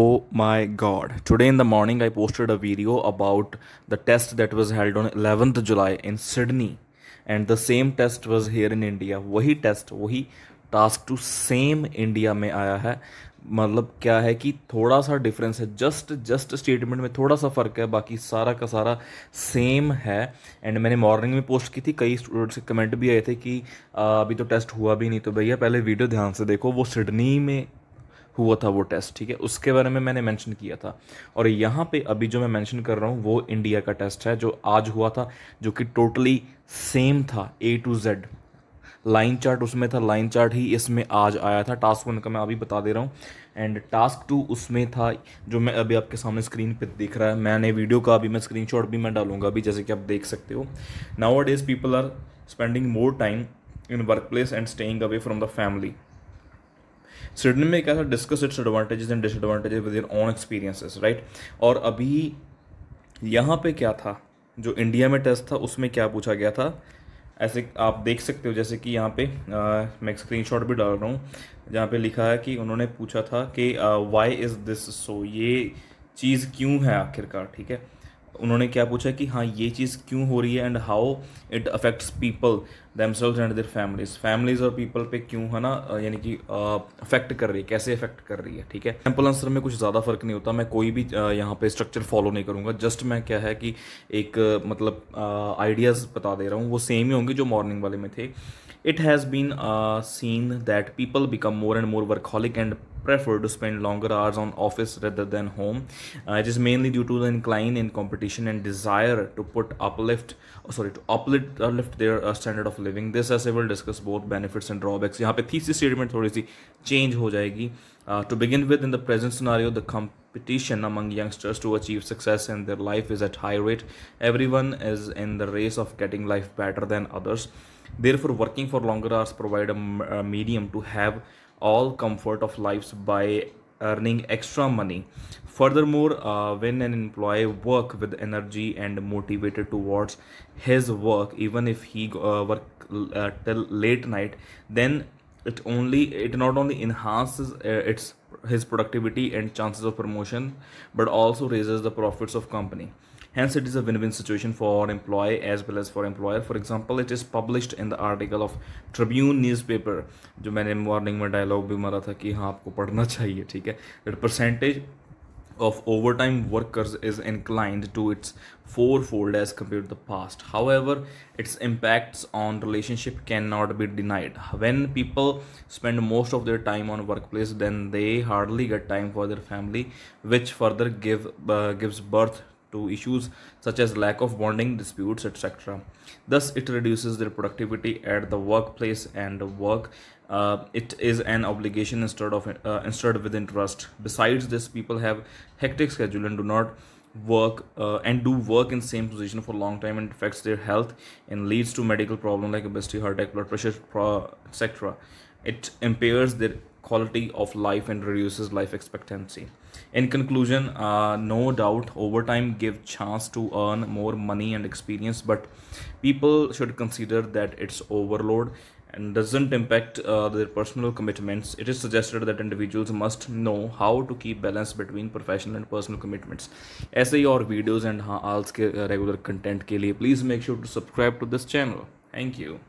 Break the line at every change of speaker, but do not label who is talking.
Oh my god. Today in the morning I posted a video about the test that was held on 11th July in Sydney and the same test was here in India. वही test वही task two same India में आया है मतलब क्या है कि थोड़ा सा डिफरेंस है जस्ट जस्ट स्टेटमेंट में थोड़ा सा फ़र्क है बाकी सारा का सारा सेम है एंड मैंने मॉर्निंग में पोस्ट की थी कई स्टूडेंट्स के कमेंट भी आए थे कि अभी तो टेस्ट हुआ भी नहीं तो भैया पहले वीडियो ध्यान से देखो वो सिडनी में हुआ था वो टेस्ट ठीक है उसके बारे में मैंने मेंशन किया था और यहाँ पे अभी जो मैं मेंशन कर रहा हूँ वो इंडिया का टेस्ट है जो आज हुआ था जो कि टोटली सेम था A to Z line chart उसमें था लाइन चार्ट ही इसमें आज आया था टास्क वन का मैं अभी बता दे रहा हूँ एंड टास्क टू उसमें था जो मैं अभी आपके सामने स्क्रीन पे देख रहा है मैंने वीडियो का अभी मैं स्क्रीनशॉट भी मैं डालूंगा अभी जैसे कि आप देख सकते हो nowadays people are spending more time in work place and staying away from the family सिडनी सिडनमिक ऐसा discuss its advantages and disadvantages with your own experiences right और अभी यहाँ पे क्या था जो इंडिया में टेस्ट था उसमें क्या पूछा गया था ऐसे आप देख सकते हो जैसे कि यहाँ पे आ, मैं शॉट भी डाल रहा हूँ जहाँ पे लिखा है कि उन्होंने पूछा था कि वाई इज़ दिस सो ये चीज़ क्यों है आखिरकार ठीक है उन्होंने क्या पूछा कि हाँ ये चीज़ क्यों हो रही है and how it affects people themselves and their families families और पीपल पे क्यों है ना यानी कि अफेक्ट कर रही है कैसे अफेक्ट कर रही है ठीक है सिंपल आंसर में कुछ ज़्यादा फर्क नहीं होता मैं कोई भी यहाँ पे स्ट्रक्चर फॉलो नहीं करूँगा जस्ट मैं क्या है कि एक मतलब आइडियाज़ बता दे रहा हूँ वो सेम ही होंगे जो मॉर्निंग वाले में थे It has been uh, seen that people become more and more workaholic and prefer to spend longer hours on office rather than home. Uh, it is mainly due to the incline in competition and desire to put uplift, uh, sorry, to uplift, uplift their uh, standard of living. This essay will discuss both benefits and drawbacks. यहाँ पे thesis statement थोड़ी सी change हो जाएगी. Uh, to begin with, in the present scenario, the company competition among youngsters to achieve success in their life is at high rate. Everyone is in the race of getting life better than others. Therefore, working for longer hours provide a, medium to have all comfort of lives by earning extra money. Furthermore, uh, when an employee work with energy and motivated towards his work, even if he uh, work uh, till late night, then it only it not only enhances uh, its his productivity and chances of promotion but also raises the profits of company hence it is a win-win situation for employee as well as for employer for example it is published in the article of tribune newspaper jo maine morning mein dialogue bhi mara tha ki ha aapko padhna chahiye theek hai that percentage of overtime workers is inclined to its fourfold as compared to the past. However, its impacts on relationship cannot be denied. When people spend most of their time on workplace, then they hardly get time for their family, which further give uh, gives birth to issues such as lack of bonding, disputes, etc. Thus, it reduces their productivity at the workplace and work. Uh, it is an obligation instead of uh, instead with interest. Besides this, people have hectic schedule and do not work uh, and do work in same position for a long time and affects their health and leads to medical problems like obesity heart attack blood pressure etc it impairs their quality of life and reduces life expectancy in conclusion uh, no doubt overtime give chance to earn more money and experience but people should consider that it's overload and doesn't impact uh, their personal commitments it is suggested that individuals must know how to keep balance between professional and personal commitments ऐसे ही videos and हाँ regular content के please make sure to subscribe to this channel thank you